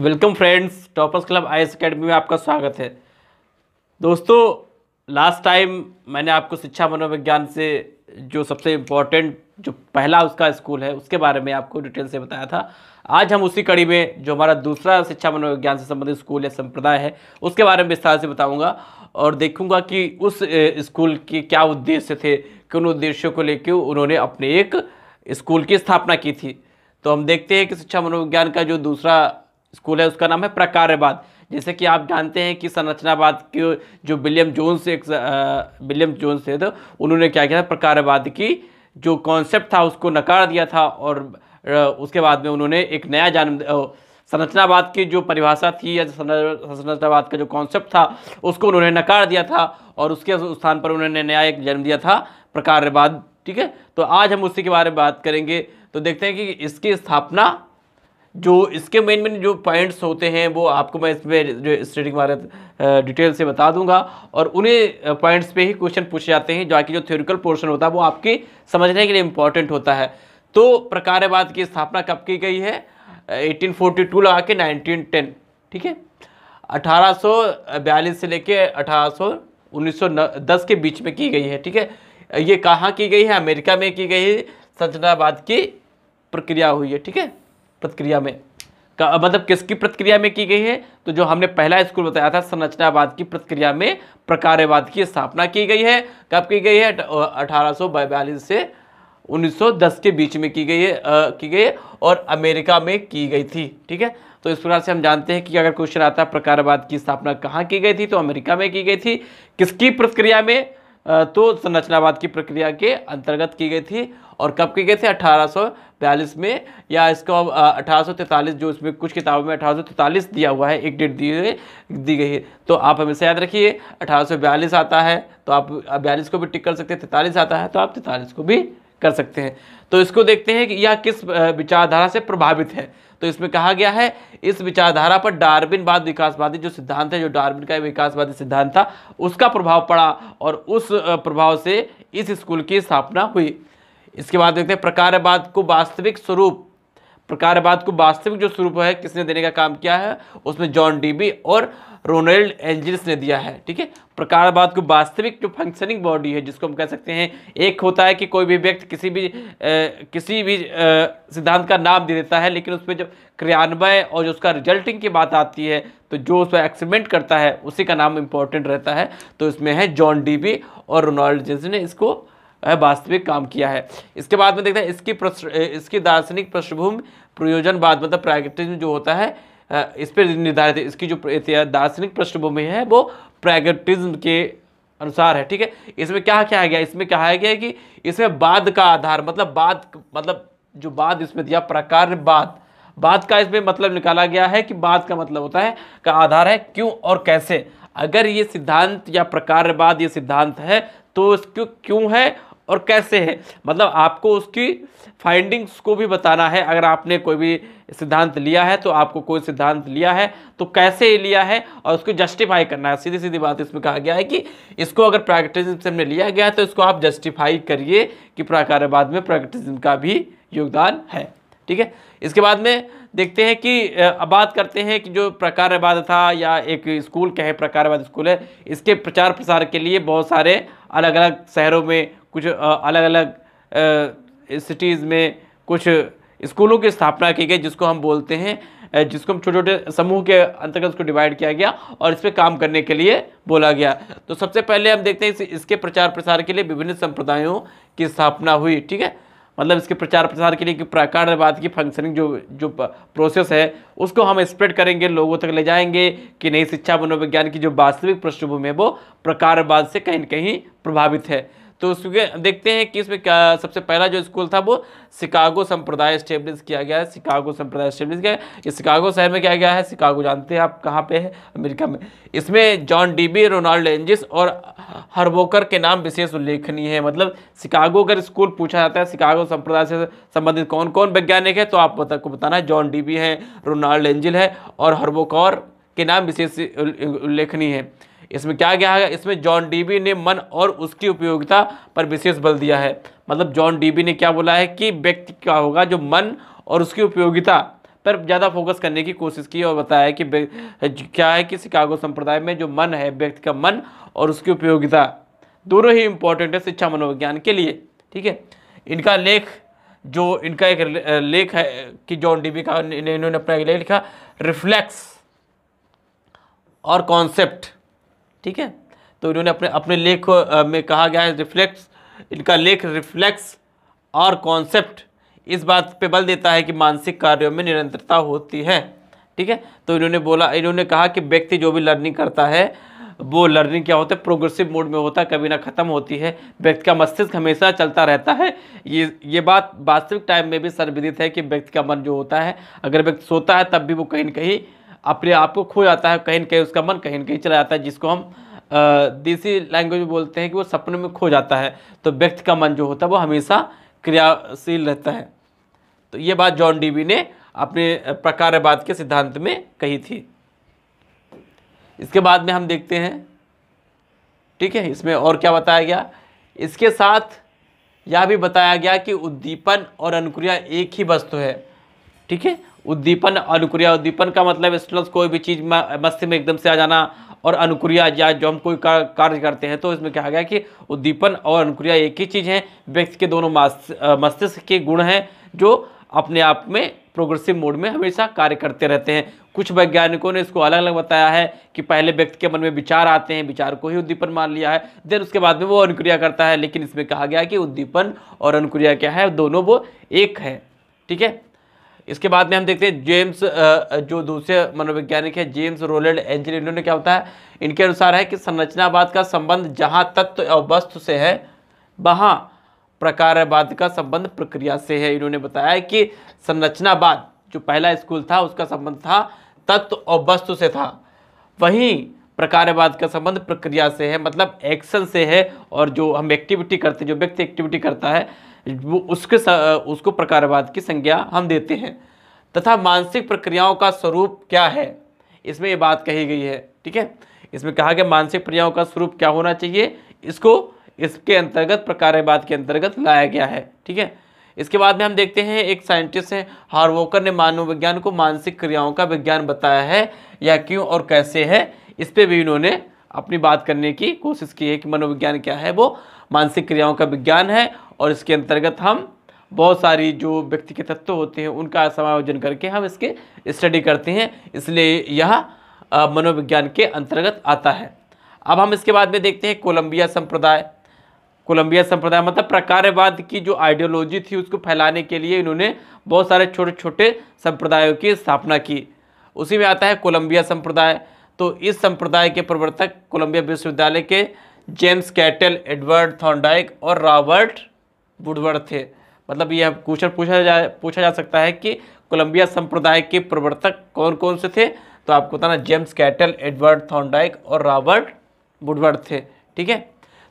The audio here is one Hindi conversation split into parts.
welcome friends toppers club I S academy में आपका स्वागत है दोस्तों लास्ट टाइम मैंने आपको शिक्षा मनोविज्ञान से जो सबसे इम्पोर्टेंट जो पहला उसका स्कूल है उसके बारे में आपको डिटेल से बताया था आज हम उसी कड़ी में जो हमारा दूसरा शिक्षा मनोविज्ञान से संबंधित स्कूल या संप्रदाय है उसके बारे में विस्तार से बताऊँगा और देखूँगा कि उस स्कूल के क्या उद्देश्य थे किन उद्देश्यों को लेकर उन्होंने अपने एक स्कूल की स्थापना की थी तो हम देखते हैं कि शिक्षा मनोविज्ञान का जो दूसरा स्कूल है उसका नाम है प्रकार्यवाद जैसे कि आप जानते हैं कि संरचनावाद के जो विलियम जोन्स एक विलियम जोन्स थे तो उन्होंने क्या किया था प्रकार्यवाद की जो कॉन्सेप्ट था उसको नकार दिया था और उसके बाद में उन्होंने एक नया जन्म संरचनावाद की जो परिभाषा थी या संरचनावाद का जो कॉन्सेप्ट था उसको उन्होंने नकार दिया था और उसके स्थान पर उन्होंने नया एक जन्म दिया था प्रकारवाद ठीक है तो आज हम उसी के बारे में बात करेंगे तो देखते हैं कि इसकी स्थापना जो इसके मेन मेन जो पॉइंट्स होते हैं वो आपको मैं इसमें जो स्टेटिक भारत डिटेल से बता दूंगा और उन्हें पॉइंट्स पे ही क्वेश्चन पूछे जाते हैं जो कि जो थ्योरिकल पोर्शन होता है वो आपके समझने के लिए इम्पॉर्टेंट होता है तो प्रकारवाद की स्थापना कब की गई है 1842 लगा के टेन ठीक है 1842 से लेके सौ दस के बीच में की गई है ठीक है ये कहाँ की गई है अमेरिका में की गई है संरचनावाद की प्रक्रिया हुई है ठीक है प्रतिक्रिया में का मतलब किसकी प्रतिक्रिया में की गई है तो जो हमने पहला स्कूल बताया था संरचनावाद की प्रतिक्रिया में प्रकारवाद की स्थापना की गई है कब की गई है अठारह से 1910 के बीच में की गई है आ, की गई है और अमेरिका में की गई थी ठीक है तो इस प्रकार से हम जानते हैं कि अगर क्वेश्चन आता है प्रकारवाद की स्थापना कहाँ की गई थी तो अमेरिका में की गई थी किसकी प्रतिक्रिया में तो संरचनावाद की प्रक्रिया के अंतर्गत की गई थी और कब की गई थी बयालीस में या इसको अठारह जो इसमें कुछ किताबों में अठारह दिया हुआ है एक डेट दी हुई दी गई है तो आप हमेशा याद रखिए अठारह आता है तो आप बयालीस को भी टिक कर सकते हैं तैंतालीस आता है तो आप तैंतालीस को भी कर सकते हैं तो इसको देखते हैं कि यह किस विचारधारा से प्रभावित है तो इसमें कहा गया है इस विचारधारा पर बाद विकासवादी जो सिद्धांत है जो डार्बिन का विकासवादी सिद्धांत था उसका प्रभाव पड़ा और उस प्रभाव से इस स्कूल की स्थापना हुई इसके बाद देखते हैं प्रकारवाद को वास्तविक स्वरूप प्रकारवाद को वास्तविक जो स्वरूप है किसने देने का काम किया है उसमें जॉन डीबी और रोनाल्ड एंजिल्स ने दिया है ठीक है प्रकारवाद को वास्तविक जो फंक्शनिंग बॉडी है जिसको हम कह सकते हैं एक होता है कि कोई भी व्यक्ति किसी भी ए, किसी भी सिद्धांत का नाम दे देता है लेकिन उसमें जब क्रियान्वय और जो उसका रिजल्टिंग की बात आती है तो जो पर एक्सपेरिमेंट करता है उसी का नाम इंपॉर्टेंट रहता है तो इसमें है जॉन डीबी और रोनाल्ड जेंस ने इसको वास्तविक काम किया है इसके बाद में देखते हैं इसकी इसकी दार्शनिक पृष्ठभूमि प्रयोजन बाद मतलब प्रैगटिज्म जो होता है इस पर निर्धारित है इसकी जो दार्शनिक पृष्ठभूमि है वो प्रैगटिज्म के अनुसार है ठीक है इसमें क्या क्या गया इसमें कहा गया कि इसमें बाद का आधार मतलब बाद मतलब जो बाद इसमें दिया प्रकार बाद बाद का इसमें मतलब निकाला गया है कि बाद का मतलब होता है का आधार है क्यों और कैसे अगर ये सिद्धांत या प्रकार बाद ये सिद्धांत है तो क्यों क्यों है और कैसे है मतलब आपको उसकी फाइंडिंग्स को भी बताना है अगर आपने कोई भी सिद्धांत लिया है तो आपको कोई सिद्धांत लिया है तो कैसे लिया है और उसको जस्टिफाई करना है सीधी सीधी बात इसमें कहा गया है कि इसको अगर प्रैक्टिसिज्म से हमने लिया गया है तो इसको आप जस्टिफाई करिए कि प्राकार्यवाद में प्रैक्टिसिज्म का भी योगदान है ठीक है इसके बाद में देखते हैं कि अब बात करते हैं कि जो प्रकारवाद था या एक स्कूल कहे प्रकारवाद स्कूल है इसके प्रचार प्रसार के लिए बहुत सारे अलग अलग शहरों में कुछ अलग अलग सिटीज़ में कुछ स्कूलों की स्थापना की गई जिसको हम बोलते हैं जिसको हम छोटे छोटे समूह के अंतर्गत उसको डिवाइड किया गया और इस पर काम करने के लिए बोला गया तो सबसे पहले हम देखते हैं इस इसके प्रचार प्रसार के लिए विभिन्न संप्रदायों की स्थापना हुई ठीक है मतलब इसके प्रचार प्रसार के लिए कि प्रकारवाद की फंक्शनिंग जो जो प्रोसेस है उसको हम स्प्रेड करेंगे लोगों तक ले जाएंगे कि नई शिक्षा मनोविज्ञान की जो वास्तविक पृष्ठभूमि है वो प्रकारवाद से कहीं ना कहीं प्रभावित है तो उसके देखते हैं कि इसमें क्या सबसे पहला जो स्कूल था वो शिकागो संप्रदाय स्टेब्लिश किया गया है शिकागो संप्रदाय स्टेब्लिश किया ये शिकागो शहर में क्या गया है शिकागो जानते हैं आप कहाँ पे है अमेरिका में इसमें जॉन डीबी रोनाल्ड एंजिस और हरबोकर के नाम विशेष उल्लेखनीय है मतलब शिकागो अगर स्कूल पूछा जाता है शिकागो संप्रदाय से संबंधित कौन कौन वैज्ञानिक है तो आप को बताना है जॉन डीबी है रोनाल्ड एंजिल है और हरबोकर के नाम विशेष उल्लेखनीय है इसमें क्या क्या है इसमें जॉन डीबी ने मन और उसकी उपयोगिता पर विशेष बल दिया है मतलब जॉन डीबी ने क्या बोला है कि व्यक्ति क्या होगा जो मन और उसकी उपयोगिता पर ज़्यादा फोकस करने की कोशिश की और बताया कि क्या है कि शिकागो संप्रदाय में जो मन है व्यक्ति का मन और उसकी उपयोगिता दोनों ही इम्पोर्टेंट है शिक्षा मनोविज्ञान के लिए ठीक है इनका लेख जो इनका एक लेख है कि जॉन डीबी का इन्होंने अपना एक लेख लिखा रिफ्लेक्स और कॉन्सेप्ट ठीक है तो इन्होंने अपने अपने लेख में कहा गया है रिफ्लेक्स इनका लेख रिफ्लेक्स और कॉन्सेप्ट इस बात पे बल देता है कि मानसिक कार्यों में निरंतरता होती है ठीक है तो इन्होंने बोला इन्होंने कहा कि व्यक्ति जो भी लर्निंग करता है वो लर्निंग क्या होता है प्रोग्रेसिव मोड में होता है कभी ना ख़त्म होती है व्यक्ति का मस्तिष्क हमेशा चलता रहता है ये ये बात वास्तविक टाइम में भी सर्विदित है कि व्यक्ति का मन जो होता है अगर व्यक्ति सोता है तब भी वो कहीं ना कहीं अपने आप को खो जाता है कहीं कहीं उसका मन कहीं कहीं चला जाता है जिसको हम देसी लैंग्वेज में बोलते हैं कि वो सपने में खो जाता है तो व्यक्ति का मन जो होता है वो हमेशा क्रियाशील रहता है तो ये बात जॉन डीबी ने अपने प्रकारवाद के सिद्धांत में कही थी इसके बाद में हम देखते हैं ठीक है इसमें और क्या बताया गया इसके साथ यह भी बताया गया कि उद्दीपन और अनुक्रिया एक ही वस्तु है ठीक है उद्दीपन अनुक्रिया उद्दीपन का मतलब स्टूडेंट्स कोई भी चीज़ मस्ती में एकदम से आ जाना और अनुक्रिया या जो हम कोई कार्य करते हैं तो इसमें कहा गया कि उद्दीपन और अनुक्रिया एक ही चीज़ है व्यक्ति के दोनों मस्तिष्क के गुण हैं जो अपने आप में प्रोग्रेसिव मोड में हमेशा कार्य करते रहते हैं कुछ वैज्ञानिकों ने इसको अलग अलग बताया है कि पहले व्यक्ति के मन में विचार आते हैं विचार को ही उद्दीपन मान लिया है देन उसके बाद में वो अनुक्रिया करता है लेकिन इसमें कहा गया कि उद्दीपन और अनुक्रिया क्या है दोनों वो एक है ठीक है इसके बाद में हम देखते हैं जेम्स जो दूसरे मनोवैज्ञानिक है जेम्स रोलेड एंजल इन्होंने क्या होता है इनके अनुसार है कि संरचनावाद का संबंध जहाँ तत्व और वस्तु से है वहाँ प्रकारवाद का संबंध प्रक्रिया से है इन्होंने बताया कि संरचनावाद जो पहला स्कूल था उसका संबंध था तत्व और वस्तु से था वहीं प्रकारवाद का संबंध प्रक्रिया से है मतलब एक्शन से है और जो हम एक्टिविटी करते हैं जो व्यक्ति एक्टिविटी करता है वो उसके उसको प्रकारवाद की संज्ञा हम देते हैं तथा मानसिक प्रक्रियाओं का स्वरूप क्या है इसमें ये बात कही गई है ठीक है इसमें कहा गया मानसिक प्रक्रियाओं का स्वरूप क्या होना चाहिए इसको इसके अंतर्गत प्रकारवाद के अंतर्गत लाया गया है ठीक है इसके बाद में हम देखते हैं एक साइंटिस्ट हैं हार्वोकर ने मानव विज्ञान को मानसिक क्रियाओं का विज्ञान बताया है या क्यों और कैसे है इस पर भी इन्होंने अपनी बात करने की कोशिश की है कि मनोविज्ञान क्या है वो मानसिक क्रियाओं का विज्ञान है और इसके अंतर्गत हम बहुत सारी जो व्यक्ति के तत्व होते हैं उनका समायोजन करके हम इसके स्टडी करते हैं इसलिए यह मनोविज्ञान के अंतर्गत आता है अब हम इसके बाद में देखते हैं कोलंबिया संप्रदाय कोलंबिया संप्रदाय मतलब प्रकारवाद की जो आइडियोलॉजी थी उसको फैलाने के लिए इन्होंने बहुत सारे छोटे छोटे संप्रदायों की स्थापना की उसी में आता है कोलंबिया संप्रदाय तो इस संप्रदाय के प्रवर्तक कोलंबिया विश्वविद्यालय के जेम्स कैटल एडवर्ड थॉन्डाइक और रॉबर्ट वुडवर्ड थे मतलब यह क्वेश्चन पूछा जा पूछा जा सकता है कि कोलंबिया संप्रदाय के प्रवर्तक कौन कौन से थे तो आपको बताना जेम्स कैटल एडवर्ड थॉन्डाइक और रॉबर्ट वुडवर्ड थे ठीक है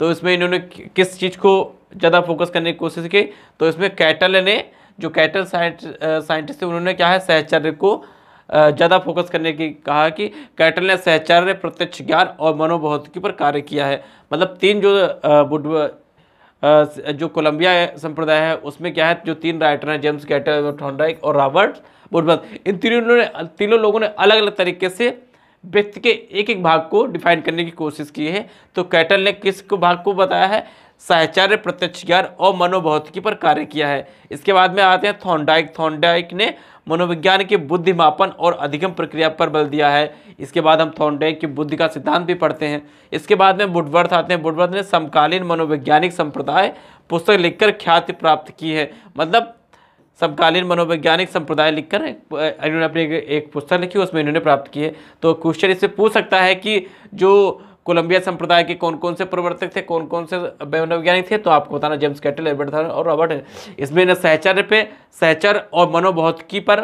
तो इसमें इन्होंने किस चीज़ को ज़्यादा फोकस करने की कोशिश की तो इसमें कैटल ने जो कैटल साइंटिस्ट थे उन्होंने क्या है सहचर्य को ज़्यादा फोकस करने की कहा कि कैटल ने सहचार्य प्रत्यक्ष ज्ञान और मनोभौतिकी पर कार्य किया है मतलब तीन जो बुड जो कोलंबिया संप्रदाय है उसमें क्या है जो तीन राइटर हैं जेम्स कैटल थॉन्ड्राइक और रॉबर्ट बुडबर्ग इन तीनों ने तीनों लोगों ने अलग अलग तरीके से व्यक्ति के एक एक भाग को डिफाइन करने की कोशिश की है तो कैटल ने किस को भाग को बताया है साहचार्य प्रत्यक्ष ज्ञान और मनोभौतिकी पर कार्य किया है इसके बाद में आते हैं थॉन्डाइक थॉन्डाइक ने मनोविज्ञान के बुद्धि मापन और अधिगम प्रक्रिया पर बल दिया है इसके बाद हम थॉन्डाइक की बुद्धि का सिद्धांत भी पढ़ते हैं इसके बाद में बुडवर्थ आते हैं बुडवर्थ ने समकालीन मनोवैज्ञानिक संप्रदाय पुस्तक लिखकर ख्याति प्राप्त की है मतलब समकालीन मनोवैज्ञानिक संप्रदाय लिखकर इन्होंने अपनी एक पुस्तक लिखी उसमें इन्होंने प्राप्त की है तो क्वेश्चन इससे पूछ सकता है कि जो कोलंबिया संप्रदाय के कौन कौन से प्रवर्तक थे कौन कौन से मनोवैज्ञानिक थे तो आपको बताना जेम्स कैटल था और रॉबर्ट इसमें न सहचर्य पे सहचर और मनोभौतिकी पर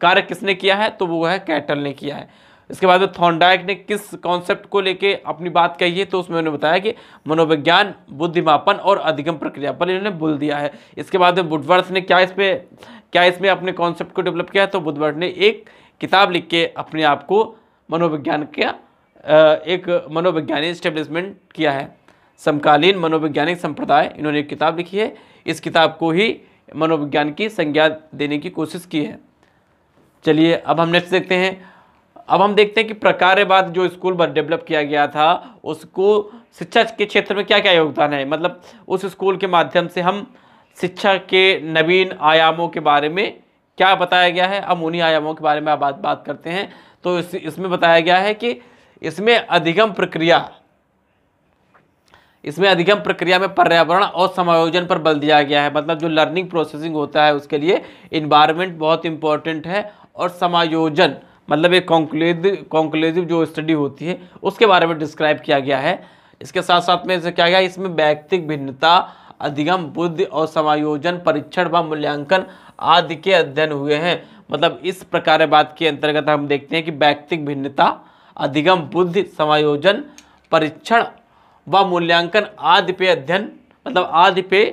कार्य किसने किया है तो वो है कैटल ने किया है इसके बाद में थॉन्डाइक ने किस कॉन्सेप्ट को लेके अपनी बात कही है तो उसमें उन्होंने बताया कि मनोविज्ञान बुद्धिमापन और अधिगम प्रक्रिया पर इन्होंने बोल दिया है इसके बाद में बुडवर्थ ने क्या इसमें क्या इसमें अपने कॉन्सेप्ट को डेवलप किया है तो बुधवर्थ ने एक किताब लिख के अपने आप को मनोविज्ञान का एक मनोवैज्ञानिक स्टेब्लिशमेंट किया है समकालीन मनोवैज्ञानिक संप्रदाय इन्होंने एक किताब लिखी है इस किताब को ही मनोविज्ञान की संज्ञा देने की कोशिश की है चलिए अब हम नेक्स्ट देखते हैं अब हम देखते हैं कि प्रकार्यवाद जो स्कूल पर डेवलप किया गया था उसको शिक्षा के क्षेत्र में क्या क्या योगदान है मतलब उस स्कूल के माध्यम से हम शिक्षा के नवीन आयामों के बारे में क्या बताया गया है हम उन्हीं आयामों के बारे में बात बात करते हैं तो इस इसमें बताया गया है कि इसमें अधिगम प्रक्रिया इसमें अधिगम प्रक्रिया में पर्यावरण और समायोजन पर बल दिया गया है मतलब जो लर्निंग प्रोसेसिंग होता है उसके लिए इन्वायरमेंट बहुत इंपॉर्टेंट है और समायोजन मतलब एक कॉन्क्लेव कॉन्क्लेजिव जो स्टडी होती है उसके बारे में डिस्क्राइब किया गया है इसके साथ साथ में इसे क्या गया इसमें व्यक्तिक भिन्नता अधिगम बुद्धि और समायोजन परीक्षण व मूल्यांकन आदि के अध्ययन हुए हैं मतलब इस प्रकार बात के अंतर्गत हम देखते हैं कि व्यक्तिक भिन्नता अधिगम बुद्धि समायोजन परीक्षण व मूल्यांकन आदि पे अध्ययन मतलब आदि पे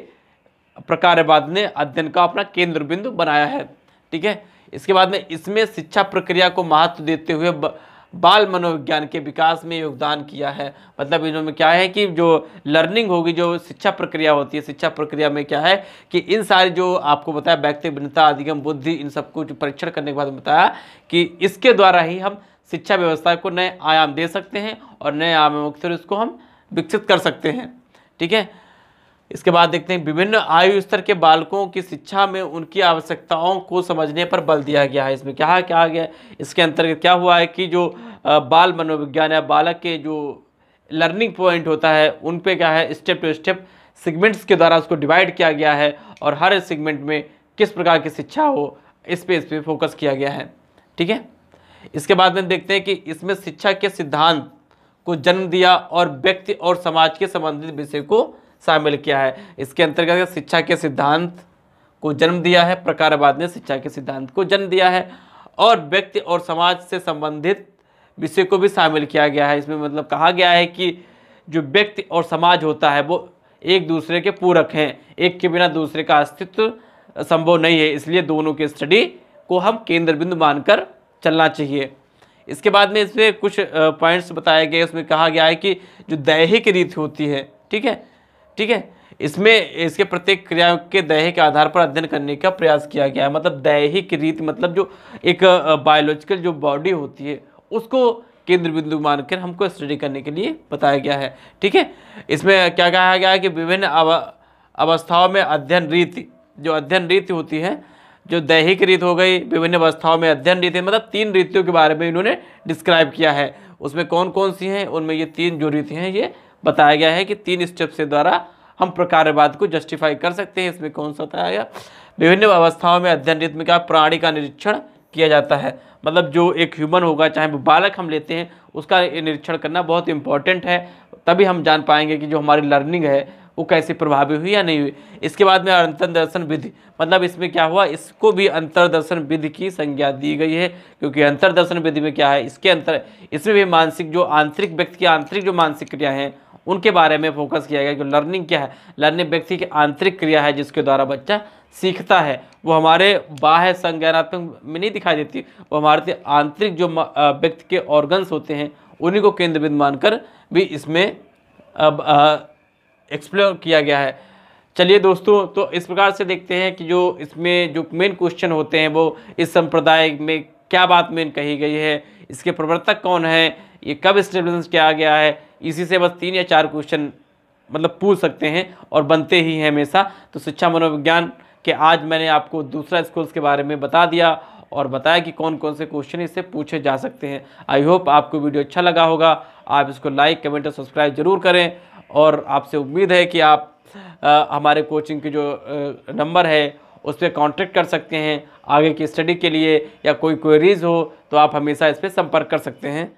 प्रकारवाद ने अध्ययन का अपना केंद्र बिंदु बनाया है ठीक है इसके बाद में इसमें शिक्षा प्रक्रिया को महत्व देते हुए बाल मनोविज्ञान के विकास में योगदान किया है मतलब इनमें क्या है कि जो लर्निंग होगी जो शिक्षा प्रक्रिया होती है शिक्षा प्रक्रिया में क्या है कि इन सारे जो आपको बताया व्यक्ति भिन्नता अधिगम बुद्धि इन सबको जो परीक्षण करने के बाद बताया कि इसके द्वारा ही हम शिक्षा व्यवस्था को नए आयाम दे सकते हैं और नए आयामों के थ्रू इसको हम विकसित कर सकते हैं ठीक है इसके बाद देखते हैं विभिन्न आयु स्तर के बालकों की शिक्षा में उनकी आवश्यकताओं को समझने पर बल दिया गया है इसमें क्या क्या गया इसके अंतर्गत क्या हुआ है कि जो बाल मनोविज्ञान या बालक के जो लर्निंग पॉइंट होता है उन पे क्या है स्टेप टू स्टेप सेगमेंट्स के द्वारा उसको डिवाइड किया गया है और हर सेगमेंट में किस प्रकार की शिक्षा हो इस पर इस पर फोकस किया गया है ठीक है इसके बाद में देखते हैं कि इसमें शिक्षा के सिद्धांत को जन्म दिया और व्यक्ति और समाज के संबंधित विषय को शामिल किया है इसके अंतर्गत शिक्षा के सिद्धांत को जन्म दिया है प्रकारवाद ने शिक्षा के सिद्धांत को जन्म दिया है और व्यक्ति और समाज से संबंधित विषय को भी शामिल किया गया है इसमें मतलब कहा गया है कि जो व्यक्ति और समाज होता है वो एक दूसरे के पूरक हैं एक के बिना दूसरे का अस्तित्व संभव नहीं है इसलिए दोनों के स्टडी को हम केंद्र बिंदु मानकर चलना चाहिए इसके बाद में इसमें कुछ पॉइंट्स बताए गए उसमें कहा गया है कि जो दैहिक रीति होती है ठीक है ठीक है इसमें इसके प्रत्येक क्रिया के दैहिक आधार पर अध्ययन करने का प्रयास किया गया है मतलब दैहिक रीति मतलब जो एक बायोलॉजिकल जो बॉडी होती है उसको केंद्र बिंदु मानकर हमको स्टडी करने के लिए बताया गया है ठीक है इसमें क्या कहा गया है कि विभिन्न अवस्थाओं में अध्ययन रीति जो अध्ययन रीति होती है जो दैहिक रीत हो गई विभिन्न अवस्थाओं में अध्ययन रीति मतलब तीन रीतियों के बारे में इन्होंने डिस्क्राइब किया है उसमें कौन कौन सी हैं उनमें ये तीन जो रीति हैं ये बताया गया है कि तीन स्टेप से द्वारा हम प्रकारवाद को जस्टिफाई कर सकते हैं इसमें कौन सा बताया गया विभिन्न अवस्थाओं में अध्ययन रीत में क्या प्राणी का निरीक्षण किया जाता है मतलब जो एक ह्यूमन होगा चाहे वो बालक हम लेते हैं उसका निरीक्षण करना बहुत इंपॉर्टेंट है तभी हम जान पाएंगे कि जो हमारी लर्निंग है वो कैसे प्रभावी हुई या नहीं हुई इसके बाद में दर्शन विधि मतलब इसमें क्या हुआ इसको भी अंतरदर्शन विधि की संज्ञा दी गई है क्योंकि अंतर्दर्शन विधि में क्या है इसके अंतर इसमें भी मानसिक जो आंतरिक व्यक्ति की आंतरिक जो मानसिक क्रिया है उनके बारे में फोकस किया गया कि लर्निंग क्या है लर्निंग व्यक्ति की आंतरिक क्रिया है जिसके द्वारा बच्चा सीखता है वो हमारे बाह्य संज्ञानात्मक में नहीं दिखाई देती वो हमारे आंतरिक जो व्यक्ति के ऑर्गन्स होते हैं उन्हीं को केंद्रबिंद मानकर भी इसमें अब, आ, एक्सप्लोर किया गया है चलिए दोस्तों तो इस प्रकार से देखते हैं कि जो इसमें जो मेन क्वेश्चन होते हैं वो इस संप्रदाय में क्या बात मेन कही गई है इसके प्रवर्तक कौन है ये कब स्टेबलेंस किया गया है इसी से बस तीन या चार क्वेश्चन मतलब पूछ सकते हैं और बनते ही हैं हमेशा तो शिक्षा मनोविज्ञान के आज मैंने आपको दूसरा स्कूल्स के बारे में बता दिया और बताया कि कौन कौन से क्वेश्चन इससे पूछे जा सकते हैं आई होप आपको वीडियो अच्छा लगा होगा आप इसको लाइक कमेंट और सब्सक्राइब जरूर करें और आपसे उम्मीद है कि आप आ, हमारे कोचिंग के जो नंबर है उस पर कॉन्टेक्ट कर सकते हैं आगे की स्टडी के लिए या कोई क्वेरीज़ हो तो आप हमेशा इस पर संपर्क कर सकते हैं